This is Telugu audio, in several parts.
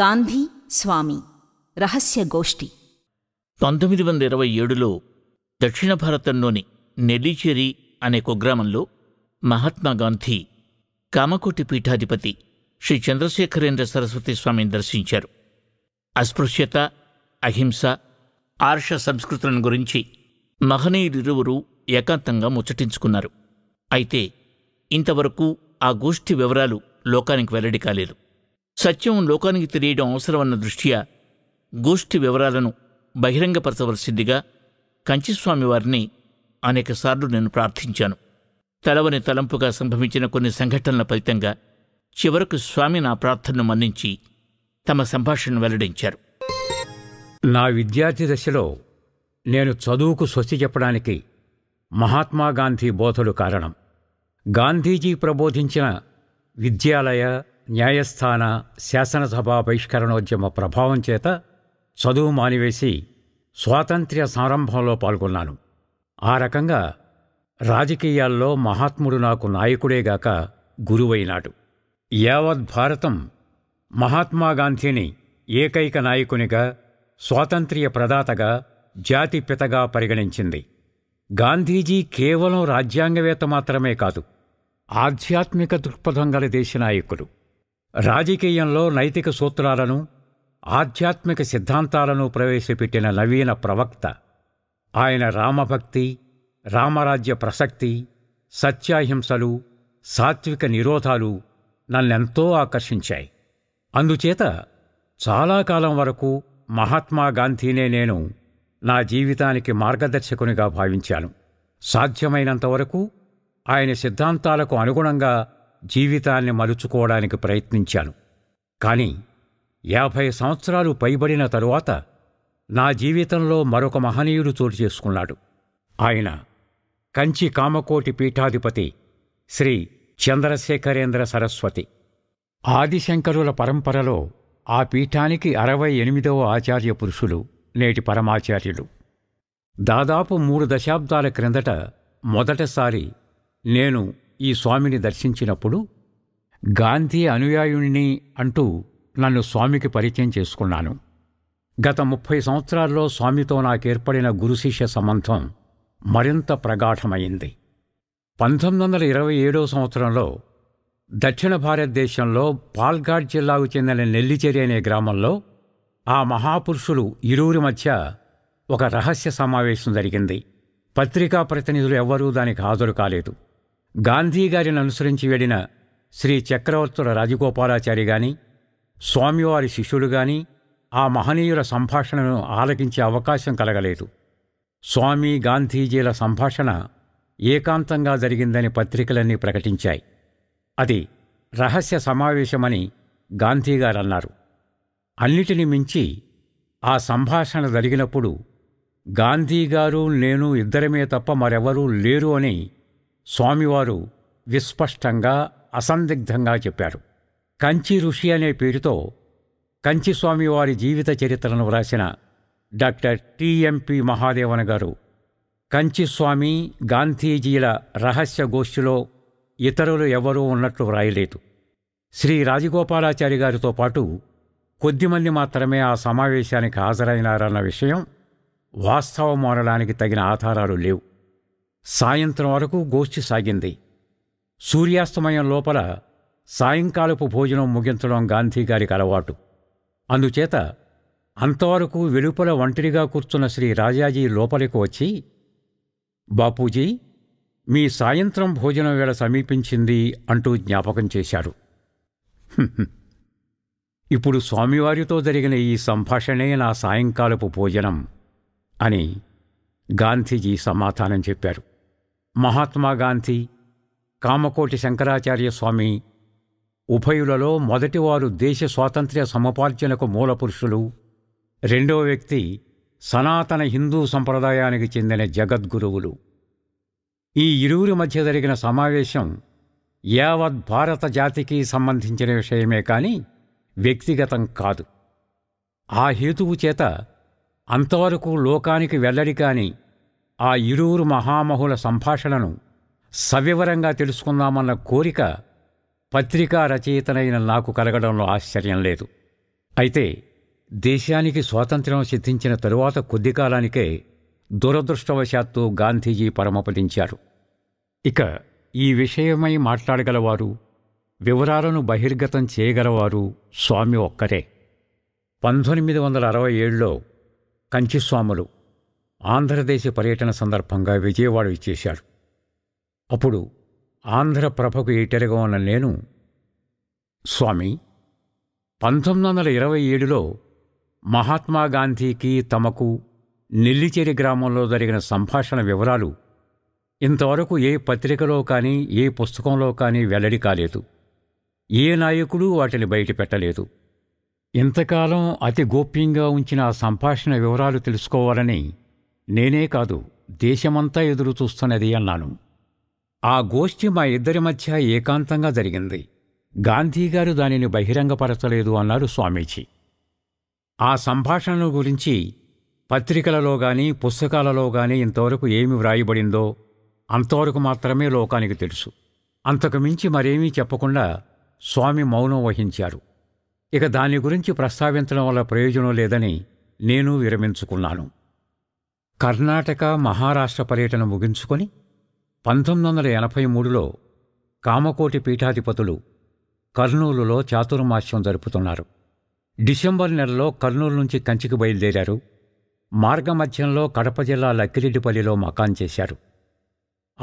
గాంధీ స్వామి రహస్య గోష్ఠి పంతొమ్మిది వందల ఇరవై ఏడులో దక్షిణ భారతంలోని నెల్లిచేరి అనే కుగ్రామంలో మహాత్మాగాంధీ కామకోటి పీఠాధిపతి శ్రీ చంద్రశేఖరేంద్ర సరస్వతి స్వామిని దర్శించారు అస్పృశ్యత అహింస ఆర్ష సంస్కృతులను గురించి మహనీయులిరువురు ఏకాంతంగా ముచ్చటించుకున్నారు అయితే ఇంతవరకు ఆ గోష్ఠి వివరాలు లోకానికి వెల్లడి కాలేదు సత్యం లోకానికి తెలియడం అవసరమన్న దృష్ట్యా గోష్ఠి వివరాలను బహిరంగపరచవలసిందిగా కంచిస్వామివారిని అనేకసార్లు నేను ప్రార్థించాను తలవని తలంపుగా సంభవించిన కొన్ని సంఘటనల ఫలితంగా చివరకు స్వామి నా ప్రార్థనను మన్నించి తమ సంభాషణను వెల్లడించారు నా విద్యార్థి దశలో నేను చదువుకు స్వస్తి చెప్పడానికి మహాత్మాగాంధీ బోధలు కారణం గాంధీజీ ప్రబోధించిన విద్యాలయ న్యాయస్థాన శాసనసభ బహిష్కరణోద్యమ ప్రభావం చేత చదువు మానివేసి స్వాతంత్ర్య సంరంభంలో పాల్గొన్నాను ఆ రకంగా రాజకీయాల్లో మహాత్ముడు నాకు నాయకుడేగాక గురువైనాడు యావత్ భారతం మహాత్మాగాంధీని ఏకైక నాయకునిగా స్వాతంత్ర్య ప్రదాతగా జాతిపితగా పరిగణించింది గాంధీజీ కేవలం రాజ్యాంగవేత్త మాత్రమే కాదు ఆధ్యాత్మిక దృక్పథం గల దేశ నాయకుడు రాజకీయంలో నైతిక సూత్రాలను ఆధ్యాత్మిక సిద్ధాంతాలను ప్రవేశపెట్టిన నవీన ప్రవక్త ఆయన రామభక్తి రామరాజ్య ప్రసక్తి సత్యాహింసలు సాత్విక నిరోధాలు నన్నెంతో ఆకర్షించాయి అందుచేత చాలా కాలం వరకు మహాత్మా గాంధీనే నేను నా జీవితానికి మార్గదర్శకునిగా భావించాను సాధ్యమైనంతవరకు ఆయన సిద్ధాంతాలకు అనుగుణంగా జీవితాన్ని మలుచుకోవడానికి ప్రయత్నించాను కానీ యాభై సంవత్సరాలు పైబడిన తరువాత నా జీవితంలో మరొక మహనీయుడు చోటు చేసుకున్నాడు ఆయన కంచి కామకోటి పీఠాధిపతి శ్రీ చంద్రశేఖరేంద్ర సరస్వతి ఆదిశంకరుల పరంపరలో ఆ పీఠానికి అరవై ఎనిమిదవ ఆచార్య పురుషులు నేటి పరమాచార్యులు దాదాపు మూడు దశాబ్దాల క్రిందట మొదటిసారి నేను ఈ స్వామిని దర్శించినప్పుడు గాంధీ అనుయాయుణ్ణి అంటూ నన్ను స్వామికి పరిచయం చేసుకున్నాను గత ముప్పై సంవత్సరాల్లో స్వామితో నాకేర్పడిన గురుశిష్య సంబంధం మరింత ప్రగాఢమైంది పంతొమ్మిది వందల ఇరవై ఏడవ సంవత్సరంలో దక్షిణ భారతదేశంలో పాల్ఘాట్ జిల్లాకు చెందిన నెల్లిచెరి అనే గ్రామంలో ఆ మహాపురుషులు ఇరువురి మధ్య ఒక రహస్య సమావేశం జరిగింది పత్రికా ప్రతినిధులు ఎవ్వరూ దానికి హాజరు కాలేదు గాంధీగారిని అనుసరించి వెళ్ళిన శ్రీ చక్రవర్తుల రాజగోపాలాచారి గాని స్వామివారి శిష్యుడు గాని ఆ మహనీయుల సంభాషణను ఆలకించే అవకాశం కలగలేదు స్వామి గాంధీజీల సంభాషణ ఏకాంతంగా జరిగిందని పత్రికలన్నీ ప్రకటించాయి అది రహస్య సమావేశమని గాంధీగారన్నారు అన్నిటిని మించి ఆ సంభాషణ జరిగినప్పుడు గాంధీగారు నేను ఇద్దరమే తప్ప మరెవరూ లేరు అని స్వామివారు విస్పష్టంగా అసందిగ్ధంగా చెప్పారు కంచి ఋషి అనే పేరుతో కంచి స్వామివారి జీవిత చరిత్రను వ్రాసిన డాక్టర్ టిఎంపి మహాదేవన్ గారు కంచి స్వామి గాంధీజీల రహస్య గోష్ఠిలో ఇతరులు ఎవరూ ఉన్నట్లు వ్రాయలేదు శ్రీ రాజగోపాలాచారి గారితో పాటు కొద్దిమంది మాత్రమే ఆ సమావేశానికి హాజరైనారన్న విషయం వాస్తవం అనడానికి తగిన ఆధారాలు లేవు సాయంత్రం వరకు గోష్ఠి సాగింది సూర్యాస్తమయం లోపల సాయంకాలపు భోజనం ముగించడం గాంధీగారికి అలవాటు అందుచేత అంతవరకు వెలుపల ఒంటరిగా కూర్చున్న శ్రీ రాజాజీ లోపలికి వచ్చి బాపూజీ మీ సాయంత్రం భోజనం వేళ సమీపించింది అంటూ జ్ఞాపకం చేశారు ఇప్పుడు స్వామివారితో జరిగిన ఈ సంభాషణే నా సాయంకాలపు భోజనం అని గాంధీజీ సమాధానం చెప్పారు మహాత్మాగాంధీ కామకోటి శంకరాచార్య స్వామి ఉభయులలో మొదటివారు దేశ స్వాతంత్ర్య సమపార్జనకు మూలపురుషులు రెండో వ్యక్తి సనాతన హిందూ సంప్రదాయానికి చెందిన జగద్గురువులు ఈ ఇరువురి మధ్య జరిగిన సమావేశం యావత్ భారత జాతికి సంబంధించిన విషయమే కానీ వ్యక్తిగతం కాదు ఆ హేతువు చేత అంతవరకు లోకానికి వెల్లడి కాని ఆ ఇరువురు మహామహుల సంభాషణను సవివరంగా తెలుసుకుందామన్న కోరిక పత్రికా రచయితనైన నాకు కలగడంలో ఆశ్చర్యం లేదు అయితే దేశానికి స్వాతంత్ర్యం సిద్ధించిన తరువాత కొద్ది కాలానికే దురదృష్టవశాత్తు గాంధీజీ పరమపదించారు ఇక ఈ విషయమై మాట్లాడగలవారు వివరాలను బహిర్గతం చేయగలవారు స్వామి ఒక్కరే పంతొమ్మిది వందల అరవై ఏడులో కంచిస్వాములు ఆంధ్రదేశ పర్యటన సందర్భంగా విజయవాడ ఇచ్చేశాడు అప్పుడు ఆంధ్రప్రభకు ఏటరిగా ఉన్న నేను స్వామి పంతొమ్మిది వందల ఇరవై ఏడులో మహాత్మాగాంధీకి తమకు నెల్లిచేరి గ్రామంలో జరిగిన సంభాషణ వివరాలు ఇంతవరకు ఏ పత్రికలో కానీ ఏ పుస్తకంలో కానీ వెల్లడి కాలేదు ఏ నాయకుడు వాటిని బయటపెట్టలేదు ఇంతకాలం అతి గోప్యంగా ఉంచిన ఆ సంభాషణ వివరాలు తెలుసుకోవాలని నేనే కాదు దేశమంతా ఎదురుచూస్తున్నది అన్నాను ఆ గోష్ఠి మా ఇద్దరి మధ్య ఏకాంతంగా జరిగింది గాంధీగారు దానిని బహిరంగపరచలేదు అన్నారు స్వామీజీ ఆ సంభాషణ గురించి పత్రికలలో గాని పుస్తకాలలో గాని ఇంతవరకు ఏమి వ్రాయబడిందో అంతవరకు మాత్రమే లోకానికి తెలుసు అంతకుమించి మరేమీ చెప్పకుండా స్వామి మౌనం వహించారు ఇక దాని గురించి ప్రస్తావించడం వల్ల ప్రయోజనం లేదని నేను విరమించుకున్నాను కర్ణాటక మహారాష్ట్ర పర్యటన ముగించుకొని పంతొమ్మిది వందల ఎనభై మూడులో కామకోటి పీఠాధిపతులు కర్నూలులో చాతుర్మాస్యం జరుపుతున్నారు డిసెంబర్ నెలలో కర్నూలు నుంచి కంచికి బయలుదేరారు మార్గమధ్యంలో కడప జిల్లా లక్కిరెడ్డిపల్లిలో మకాన్ చేశారు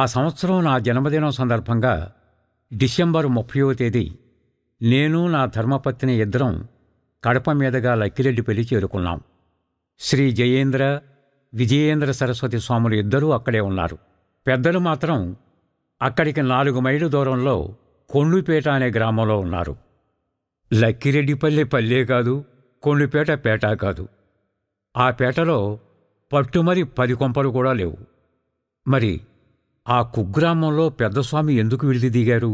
ఆ సంవత్సరం నా జన్మదినం సందర్భంగా డిసెంబర్ ముప్పయో తేదీ నేను నా ధర్మపత్ని ఇద్దరం కడప మీదుగా లక్కిరెడ్డిపల్లి చేరుకున్నాం శ్రీ జయేంద్ర విజయేంద్ర సరస్వతి స్వాములు ఇద్దరూ అక్కడే ఉన్నారు పెద్దలు మాత్రం అక్కడికి నాలుగు మైలు దూరంలో కొండుపేట అనే గ్రామంలో ఉన్నారు లక్కిరెడ్డిపల్లె పల్లే కాదు కొండుపేట పేట కాదు ఆ పేటలో పట్టుమరి పది కొంపలు కూడా లేవు మరి ఆ కుగ్రామంలో పెద్దస్వామి ఎందుకు విడిది దిగారు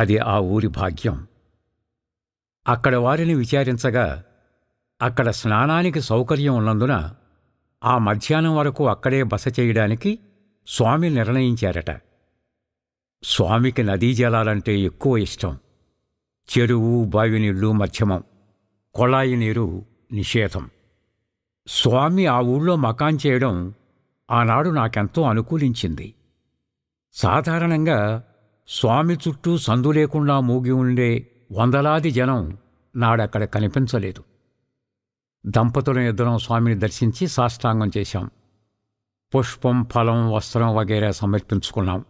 అది ఆ ఊరి భాగ్యం అక్కడ వారిని విచారించగా అక్కడ స్నానానికి సౌకర్యం ఉన్నందున ఆ మధ్యాహ్నం వరకు అక్కడే బస చేయడానికి స్వామి నిర్ణయించారట స్వామికి నదీ జలాలంటే ఎక్కువ ఇష్టం చెరువు బావి నీళ్లు మధ్యమం కొళాయి నీరు నిషేధం స్వామి ఆ ఊళ్ళో మకాన్ చేయడం ఆనాడు నాకెంతో అనుకూలించింది సాధారణంగా స్వామి చుట్టూ సందు లేకుండా మూగి ఉండే వందలాది జనం నాడక్కడ కనిపించలేదు దంపతులు ఇద్దరం స్వామిని దర్శించి సాష్టాంగం చేశాం పుష్పం ఫలం వస్త్రం వగేరా సమర్పించుకున్నాం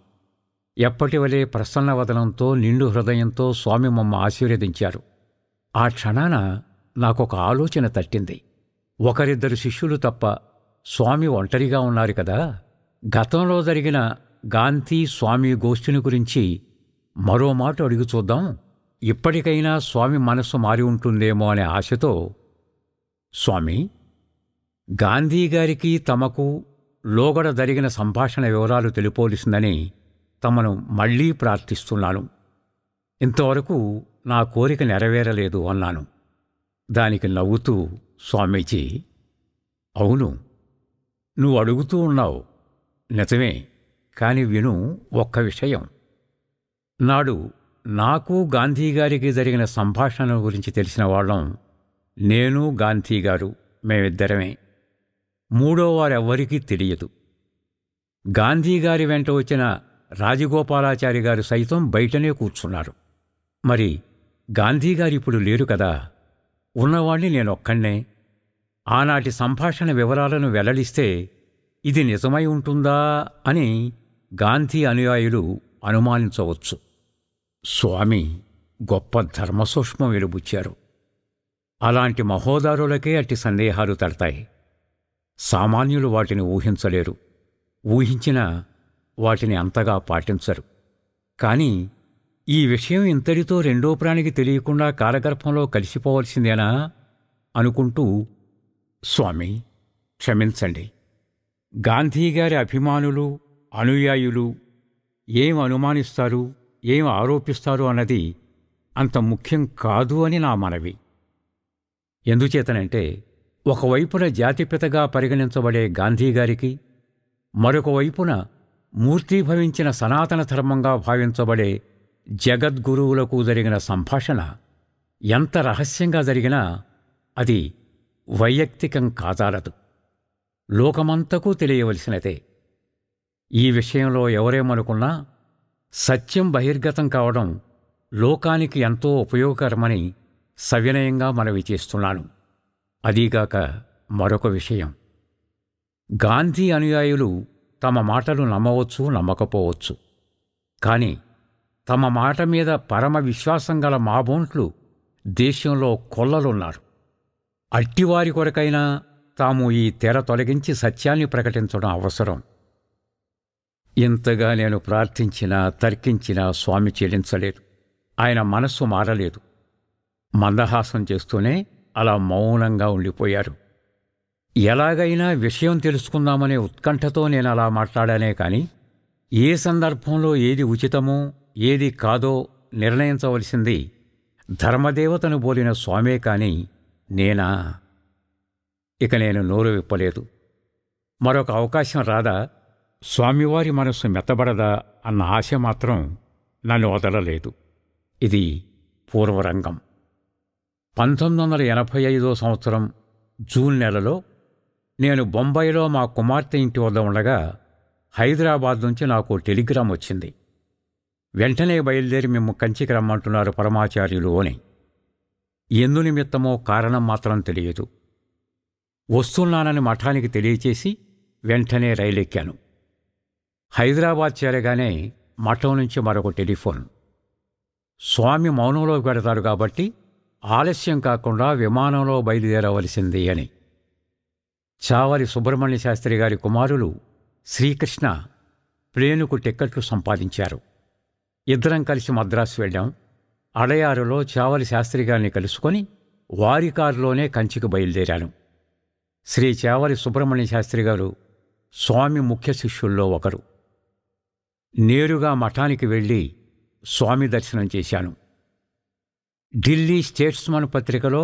ఎప్పటి వలె ప్రసన్న వదనంతో నిండు హృదయంతో స్వామి మమ్మ ఆశీర్వదించారు ఆ క్షణాన నాకొక ఆలోచన తట్టింది ఒకరిద్దరు శిష్యులు తప్ప స్వామి ఒంటరిగా ఉన్నారు కదా గతంలో జరిగిన గాంధీ స్వామి గోష్ఠిని గురించి మరో మాట అడుగు చూద్దాం ఇప్పటికైనా స్వామి మనస్సు మారి ఉంటుందేమో అనే ఆశతో స్వామి గాంధీగారికి తమకు లోగడ జరిగిన సంభాషణ వివరాలు తెలిపోలిసిందని తమను మళ్లీ ప్రార్థిస్తున్నాను ఇంతవరకు నా కోరిక నెరవేరలేదు అన్నాను దానికి నవ్వుతూ స్వామీజీ అవును నువ్వు అడుగుతూ ఉన్నావు నిజమే కాని విను ఒక్క విషయం నాడు నాకు గాంధీగారికి జరిగిన సంభాషణ గురించి తెలిసిన వాళ్ళం నేను గాంధీగారు మేమిద్దరమే మూడో వారెవ్వరికీ తెలియదు గాంధీగారి వెంట వచ్చిన రాజగోపాలాచారి గారు సైతం బయటనే కూర్చున్నారు మరి గాంధీగారిప్పుడు ఇప్పుడు లేరు కదా ఉన్నవాణ్ణి నేనొక్కనే ఆనాటి సంభాషణ వివరాలను వెల్లడిస్తే ఇది నిజమై ఉంటుందా అని గాంధీ అనుయాయులు అనుమానించవచ్చు స్వామి గొప్ప ధర్మసూక్ష్మం వెలుబుచ్చారు అలాంటి మహోదారులకే అట్టి సందేహాలు తడతాయి సామాన్యులు వాటిని ఊహించలేరు ఊహించిన వాటిని అంతగా పాటించరు కానీ ఈ విషయం ఇంతటితో రెండో ప్రాణికి తెలియకుండా కాలగర్భంలో కలిసిపోవలసిందేనా అనుకుంటూ స్వామి క్షమించండి గాంధీగారి అభిమానులు అనుయాయులు ఏం అనుమానిస్తారు ఏం ఆరోపిస్తారు అన్నది అంత ముఖ్యం కాదు అని నా మనవి ఎందుచేతనంటే ఒకవైపున జాతిపితగా పరిగణించబడే గాంధీగారికి మరొకవైపున మూర్తీభవించిన సనాతన ధర్మంగా భావించబడే జగద్గురువులకు జరిగిన సంభాషణ ఎంత రహస్యంగా జరిగినా అది వైయక్తికం కాజాలదు లోకమంతకు తెలియవలసినదే ఈ విషయంలో ఎవరేమనుకున్నా సత్యం బహిర్గతం కావడం లోకానికి ఎంతో ఉపయోగకరమని సవినయంగా మనవి చేస్తున్నాను అదీగాక మరొక విషయం గాంధీ అనుయాయులు తమ మాటలు నమ్మవచ్చు నమ్మకపోవచ్చు కానీ తమ మాట మీద పరమ విశ్వాసం గల మాబోంట్లు దేశంలో కొల్లలున్నారు అట్టివారి కొరకైనా తాము ఈ తెర తొలగించి సత్యాన్ని ప్రకటించడం అవసరం ఇంతగా నేను ప్రార్థించినా తర్కించినా స్వామి చెల్లించలేదు ఆయన మనస్సు మారలేదు మందహాసం చేస్తూనే అలా మౌనంగా ఉండిపోయారు ఎలాగైనా విషయం తెలుసుకుందామనే ఉత్కంఠతో నేను అలా మాట్లాడానే కాని ఏ సందర్భంలో ఏది ఉచితమో ఏది కాదో నిర్ణయించవలసింది ధర్మదేవతను బోలిన స్వామే కాని నేనా ఇక నేను నోరు విప్పలేదు మరొక అవకాశం రాదా స్వామివారి మనస్సు మెత్తబడదా అన్న ఆశ మాత్రం నన్ను వదలలేదు ఇది పూర్వరంగం పంతొమ్మిది వందల ఎనభై ఐదో సంవత్సరం జూన్ నెలలో నేను బొంబాయిలో మా కుమార్తె ఇంటి వద్ద ఉండగా హైదరాబాద్ నుంచి నాకు టెలిగ్రామ్ వచ్చింది వెంటనే బయలుదేరి మేము కంచికి రమ్మంటున్నారు పరమాచార్యులు అని ఎందు నిమిత్తమో కారణం మాత్రం తెలియదు వస్తున్నానని మఠానికి తెలియచేసి వెంటనే రైలెక్కాను హైదరాబాద్ చేరగానే మఠం నుంచి మరొక టెలిఫోన్ స్వామి మౌనంలో పెడతారు కాబట్టి ఆలస్యం కాకుండా విమానంలో బయలుదేరవలసింది అని చావరి సుబ్రహ్మణ్య శాస్త్రి గారి కుమారులు శ్రీకృష్ణ ప్లేనుకు టిక్కెట్లు సంపాదించారు ఇద్దరం కలిసి మద్రాసు వెళ్ళాం అడయారులో చావలి శాస్త్రి గారిని కలుసుకొని వారి కారులోనే కంచికి బయలుదేరాను శ్రీ చావలి సుబ్రహ్మణ్య శాస్త్రి గారు స్వామి ముఖ్య శిష్యుల్లో ఒకరు నేరుగా మఠానికి వెళ్ళి స్వామి దర్శనం చేశాను ఢిల్లీ స్టేట్స్మన్ పత్రికలో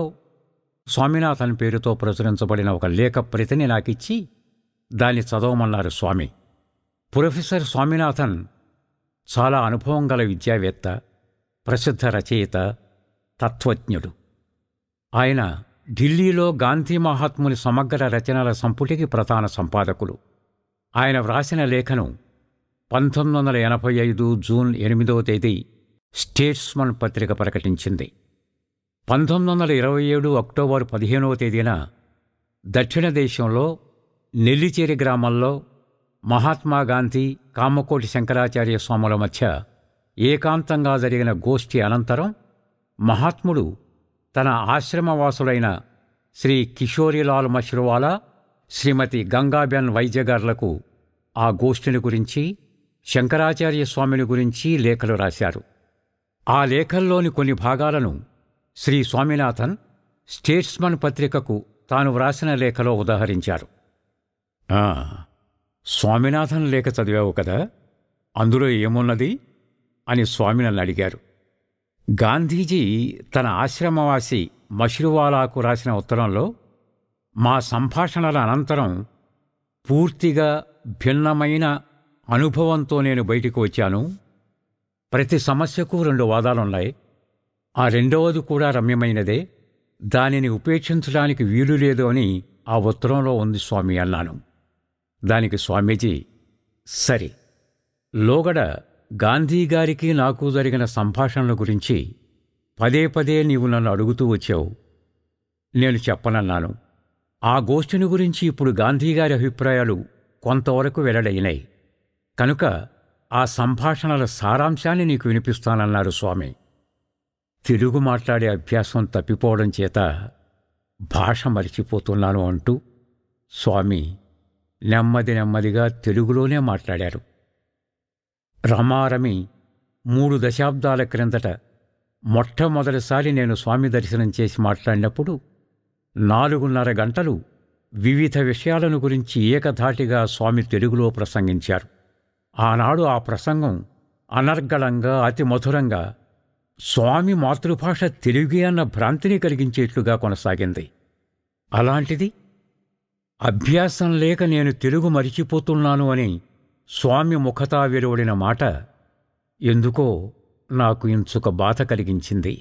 స్వామినాథన్ పేరుతో ప్రచురించబడిన ఒక లేఖ ప్రతిని నాకిచ్చి దాన్ని చదవమన్నారు స్వామి ప్రొఫెసర్ స్వామినాథన్ చాలా అనుభవం గల విద్యావేత్త ప్రసిద్ధ రచయిత తత్వజ్ఞుడు ఆయన ఢిల్లీలో గాంధీ మహాత్ముని సమగ్ర రచనల సంపుటికి ప్రధాన సంపాదకులు ఆయన వ్రాసిన లేఖను పంతొమ్మిది వందల ఎనభై ఐదు జూన్ ఎనిమిదవ తేదీ స్టేట్స్మన్ పత్రిక ప్రకటించింది పంతొమ్మిది వందల ఇరవై ఏడు అక్టోబర్ పదిహేనవ తేదీన దక్షిణ దేశంలో నెల్లిచేరి గ్రామంలో మహాత్మాగాంధీ కామకోటి శంకరాచార్య స్వాముల మధ్య ఏకాంతంగా జరిగిన గోష్ఠి అనంతరం మహాత్ముడు తన ఆశ్రమవాసుడైన శ్రీ కిషోరిలాల్ మశ్రువాల శ్రీమతి గంగాబెన్ వైద్యగార్లకు ఆ గోష్ఠిని గురించి శంకరాచార్య స్వామిని గురించి లేఖలు రాశారు ఆ లేఖల్లోని కొన్ని భాగాలను శ్రీ స్వామినాథన్ స్టేట్స్మన్ పత్రికకు తాను వ్రాసిన లేఖలో ఉదాహరించారు స్వామినాథన్ లేఖ చదివావు కదా అందులో ఏమున్నది అని స్వామి అడిగారు గాంధీజీ తన ఆశ్రమవాసి మషిరువాలాకు రాసిన ఉత్తరంలో మా సంభాషణల అనంతరం పూర్తిగా భిన్నమైన అనుభవంతో నేను బయటికి వచ్చాను ప్రతి సమస్యకు రెండు వాదాలున్నాయి ఆ రెండవది కూడా రమ్యమైనదే దానిని ఉపేక్షించడానికి వీలు లేదు అని ఆ ఉత్తరంలో ఉంది స్వామి అన్నాను దానికి స్వామీజీ సరే లోగడ గాంధీగారికి నాకు జరిగిన సంభాషణల గురించి పదే పదే నీవు నన్ను అడుగుతూ వచ్చావు నేను చెప్పనన్నాను ఆ గోష్ఠిని గురించి ఇప్పుడు గాంధీగారి అభిప్రాయాలు కొంతవరకు వెల్లడైనాయి కనుక ఆ సంభాషణల సారాంశాన్ని నీకు వినిపిస్తానన్నారు స్వామి తెలుగు మాట్లాడే అభ్యాసం తప్పిపోవడం చేత భాష మరిచిపోతున్నాను అంటూ స్వామి నెమ్మది నెమ్మదిగా తెలుగులోనే మాట్లాడారు రమారమి మూడు దశాబ్దాల క్రిందట మొట్టమొదటిసారి నేను స్వామి దర్శనం చేసి మాట్లాడినప్పుడు నాలుగున్నర గంటలు వివిధ విషయాలను గురించి ఏకధాటిగా స్వామి తెలుగులో ప్రసంగించారు ఆనాడు ఆ ప్రసంగం అనర్గళంగా అతి మధురంగా స్వామి మాతృభాష తెలుగే అన్న భ్రాంతిని కలిగించేట్లుగా కొనసాగింది అలాంటిది అభ్యాసం లేక నేను తెలుగు మరిచిపోతున్నాను అని స్వామి ముఖతా వెలువడిన మాట ఎందుకో నాకు ఇంచుక బాధ కలిగించింది